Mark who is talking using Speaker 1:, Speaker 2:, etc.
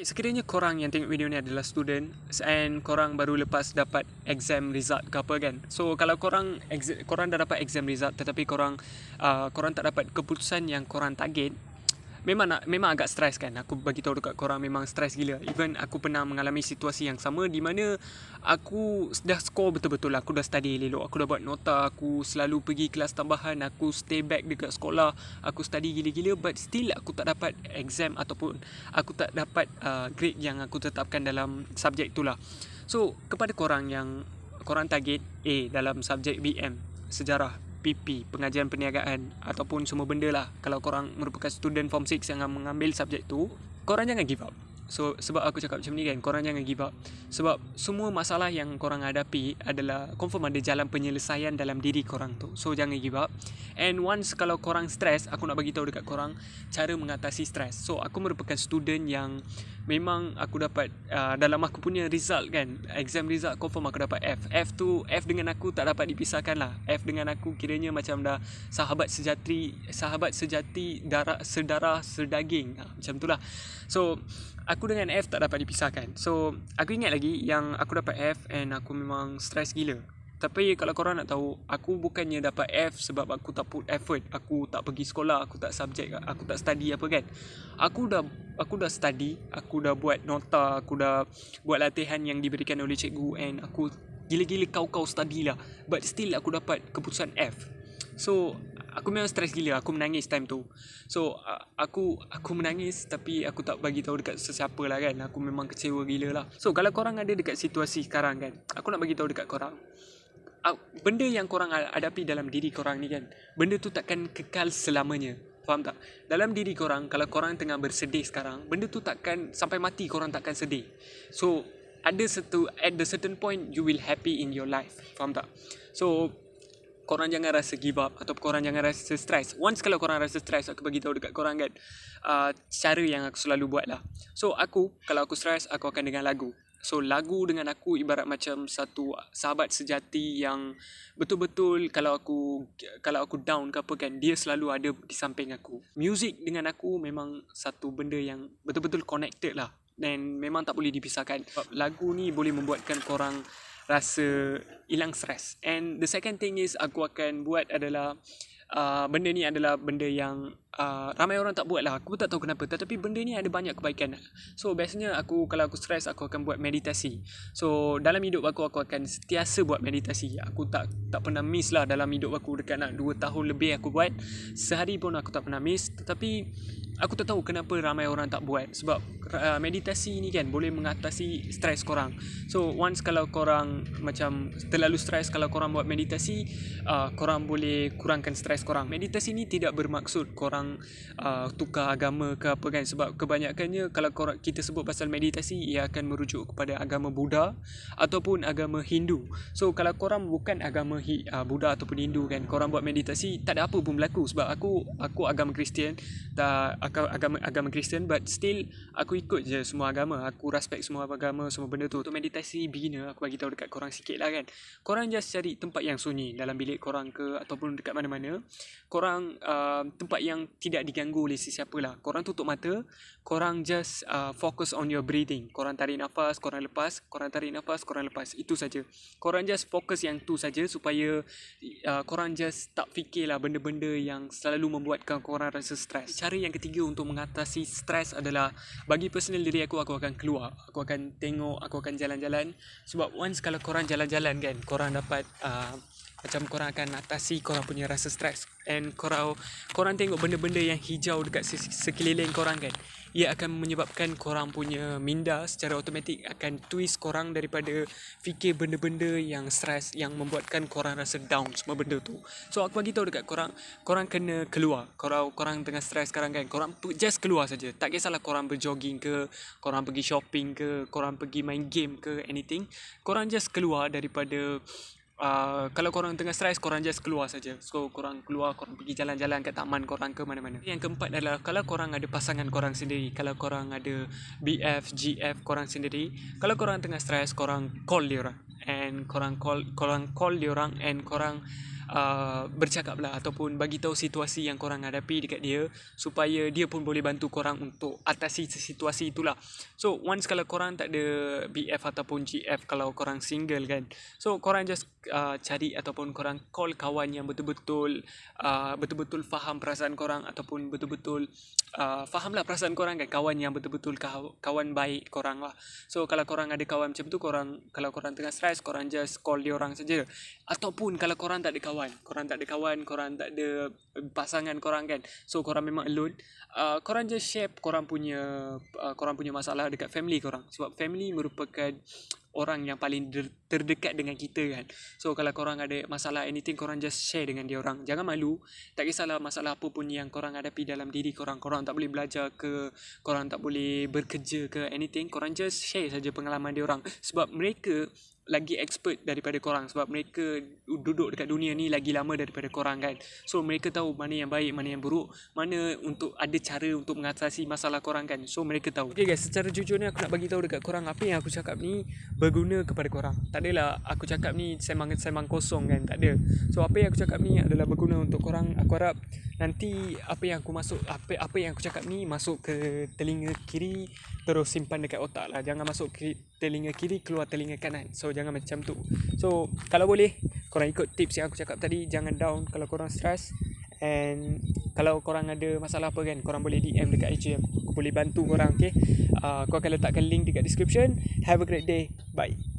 Speaker 1: Okay, sekiranya korang yang tengok video ni adalah student and korang baru lepas dapat exam result ke apa kan. So kalau korang korang dah dapat exam result tetapi korang uh, korang tak dapat keputusan yang korang target, memang nak, memang agak stres kan aku bagi tahu dekat korang memang stres gila even aku pernah mengalami situasi yang sama di mana aku dah score betul-betul lah. aku dah study elok aku dah buat nota aku selalu pergi kelas tambahan aku stay back dekat sekolah aku study gila-gila but still aku tak dapat exam ataupun aku tak dapat uh, grade yang aku tetapkan dalam subjek itulah so kepada korang yang korang target A dalam subjek BM sejarah PP Pengajian Perniagaan Ataupun semua benda lah Kalau korang merupakan student form 6 Yang mengambil subjek tu Korang jangan give up So sebab aku cakap macam ni kan Korang jangan give up Sebab semua masalah yang korang hadapi Adalah confirm ada jalan penyelesaian dalam diri korang tu So jangan give up And once kalau korang stres Aku nak bagi tahu dekat korang Cara mengatasi stres So aku merupakan student yang Memang aku dapat uh, Dalam aku punya result kan Exam result confirm aku dapat F F tu F dengan aku tak dapat dipisahkan lah F dengan aku kiranya macam dah Sahabat sejati Sahabat sejati darah, Sedarah serdaging ha, Macam tu lah So aku dengan F tak dapat dipisahkan So aku ingat lagi yang aku dapat F and aku memang stress gila Tapi kalau korang nak tahu aku bukannya dapat F sebab aku tak put effort Aku tak pergi sekolah, aku tak subjek, aku tak study apa kan Aku dah aku dah study, aku dah buat nota, aku dah buat latihan yang diberikan oleh cikgu And aku gila-gila kau-kau study lah But still aku dapat keputusan F So aku memang stress gila aku menangis time tu so aku aku menangis tapi aku tak bagi tahu dekat sesiapa lah kan aku memang kecewa gila lah so kalau korang ada dekat situasi sekarang kan aku nak bagi tahu dekat korang benda yang korang ha, hadapi dalam diri korang ni kan benda tu takkan kekal selamanya faham tak dalam diri korang kalau korang tengah bersedih sekarang benda tu takkan sampai mati korang takkan sedih so ada satu at the certain point you will happy in your life faham tak so korang jangan rasa give up atau korang jangan rasa stress. Once kalau korang rasa stress, aku bagi tahu dekat korang kan uh, cara yang aku selalu buat lah. So aku kalau aku stress, aku akan dengar lagu. So lagu dengan aku ibarat macam satu sahabat sejati yang betul-betul kalau aku kalau aku down ke apa kan dia selalu ada di samping aku. Music dengan aku memang satu benda yang betul-betul connected lah dan memang tak boleh dipisahkan. Lagu ni boleh membuatkan korang rasa hilang stres. And the second thing is aku akan buat adalah uh, benda ni adalah benda yang uh, ramai orang tak buat lah. Aku tak tahu kenapa. Tetapi benda ni ada banyak kebaikan. So biasanya aku kalau aku stres aku akan buat meditasi. So dalam hidup aku aku akan sentiasa buat meditasi. Aku tak tak pernah miss lah dalam hidup aku dekat nak 2 tahun lebih aku buat. Sehari pun aku tak pernah miss. Tetapi aku tak tahu kenapa ramai orang tak buat sebab uh, meditasi ni kan boleh mengatasi stres korang so once kalau korang macam terlalu stres kalau korang buat meditasi uh, korang boleh kurangkan stres korang meditasi ni tidak bermaksud korang uh, tukar agama ke apa kan sebab kebanyakannya kalau korang, kita sebut pasal meditasi ia akan merujuk kepada agama Buddha ataupun agama Hindu so kalau korang bukan agama uh, Buddha ataupun Hindu kan korang buat meditasi tak ada apa pun berlaku sebab aku aku agama Kristian tak agama agama Kristen, but still aku ikut je semua agama aku respect semua agama semua benda tu untuk meditasi beginner aku bagi tahu dekat korang sikit lah kan korang just cari tempat yang sunyi dalam bilik korang ke ataupun dekat mana-mana korang uh, tempat yang tidak diganggu oleh sesiapa lah korang tutup mata korang just uh, focus on your breathing korang tarik nafas korang lepas korang tarik nafas korang lepas itu saja korang just focus yang tu saja supaya uh, korang just tak fikirlah benda-benda yang selalu membuatkan korang rasa stres Cari yang ketiga cara untuk mengatasi stres adalah bagi personal diri aku aku akan keluar aku akan tengok aku akan jalan-jalan sebab once kalau korang jalan-jalan kan korang dapat uh, macam korang akan atasi korang punya rasa stres and korang korang tengok benda-benda yang hijau dekat sekeliling korang kan ia akan menyebabkan korang punya minda secara automatik akan twist korang daripada fikir benda-benda yang stres yang membuatkan korang rasa down semua benda tu. So aku bagi tahu dekat korang, korang kena keluar. Kalau korang tengah stres sekarang kan, korang just keluar saja. Tak kisahlah korang berjoging ke, korang pergi shopping ke, korang pergi main game ke anything. Korang just keluar daripada uh, kalau korang tengah stres korang just keluar saja so korang keluar korang pergi jalan-jalan kat taman korang ke mana-mana yang keempat adalah kalau korang ada pasangan korang sendiri kalau korang ada BF GF korang sendiri kalau korang tengah stres korang call dia orang and korang call korang call dia orang and korang uh, bercakap lah ataupun bagi tahu situasi yang korang hadapi dekat dia supaya dia pun boleh bantu korang untuk atasi situasi itulah. So once kalau korang tak ada BF ataupun GF kalau korang single kan. So korang just uh, cari ataupun korang call kawan yang betul-betul uh, betul-betul faham perasaan korang ataupun betul-betul uh, lah perasaan korang kan kawan yang betul-betul kawan baik korang lah. So kalau korang ada kawan macam tu korang kalau korang tengah stress stress korang just call dia orang saja ataupun kalau korang tak ada kawan korang tak ada kawan korang tak ada pasangan korang kan so korang memang alone uh, korang just share korang punya uh, korang punya masalah dekat family korang sebab family merupakan orang yang paling terdekat dengan kita kan so kalau korang ada masalah anything korang just share dengan dia orang jangan malu tak kisahlah masalah apa pun yang korang hadapi dalam diri korang korang tak boleh belajar ke korang tak boleh bekerja ke anything korang just share saja pengalaman dia orang sebab mereka lagi expert daripada korang sebab mereka duduk dekat dunia ni lagi lama daripada korang kan so mereka tahu mana yang baik mana yang buruk mana untuk ada cara untuk mengatasi masalah korang kan so mereka tahu okey guys secara jujur ni aku nak bagi tahu dekat korang apa yang aku cakap ni berguna kepada korang tak adalah aku cakap ni sembang sembang kosong kan tak ada so apa yang aku cakap ni adalah berguna untuk korang aku harap Nanti apa yang aku masuk apa apa yang aku cakap ni masuk ke telinga kiri terus simpan dekat otak lah. Jangan masuk ke telinga kiri keluar telinga kanan. So jangan macam tu. So kalau boleh korang ikut tips yang aku cakap tadi jangan down kalau korang stress and kalau korang ada masalah apa kan korang boleh DM dekat IG aku. Aku boleh bantu korang okay Uh, aku akan letakkan link dekat description. Have a great day. Bye.